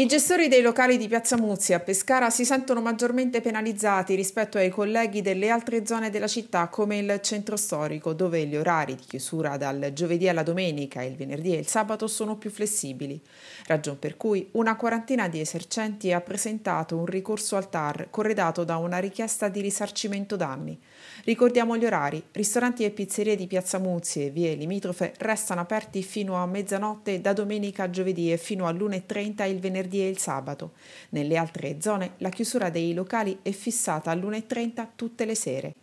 I gestori dei locali di Piazza Muzzi a Pescara si sentono maggiormente penalizzati rispetto ai colleghi delle altre zone della città come il centro storico dove gli orari di chiusura dal giovedì alla domenica, il venerdì e il sabato sono più flessibili, ragion per cui una quarantina di esercenti ha presentato un ricorso al TAR corredato da una richiesta di risarcimento danni. Ricordiamo gli orari, ristoranti e pizzerie di Piazza Muzzi e vie limitrofe restano aperti fino a mezzanotte da domenica a giovedì e fino all'1.30 il venerdì venerdì e il sabato. Nelle altre zone la chiusura dei locali è fissata all'1.30 tutte le sere.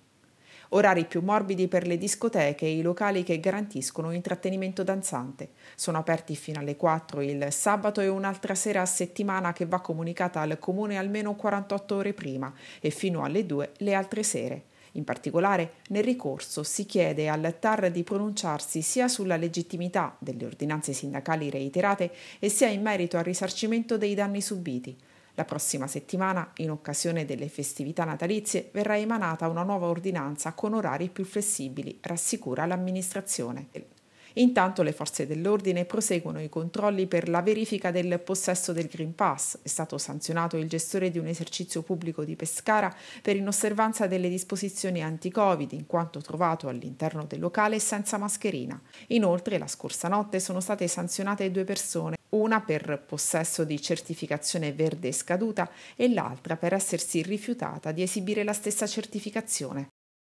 Orari più morbidi per le discoteche e i locali che garantiscono intrattenimento danzante. Sono aperti fino alle 4 il sabato e un'altra sera a settimana che va comunicata al comune almeno 48 ore prima e fino alle 2 le altre sere. In particolare, nel ricorso si chiede al TAR di pronunciarsi sia sulla legittimità delle ordinanze sindacali reiterate e sia in merito al risarcimento dei danni subiti. La prossima settimana, in occasione delle festività natalizie, verrà emanata una nuova ordinanza con orari più flessibili, rassicura l'amministrazione. Intanto le forze dell'ordine proseguono i controlli per la verifica del possesso del Green Pass. È stato sanzionato il gestore di un esercizio pubblico di Pescara per inosservanza delle disposizioni anti-Covid, in quanto trovato all'interno del locale senza mascherina. Inoltre, la scorsa notte sono state sanzionate due persone, una per possesso di certificazione verde scaduta e l'altra per essersi rifiutata di esibire la stessa certificazione.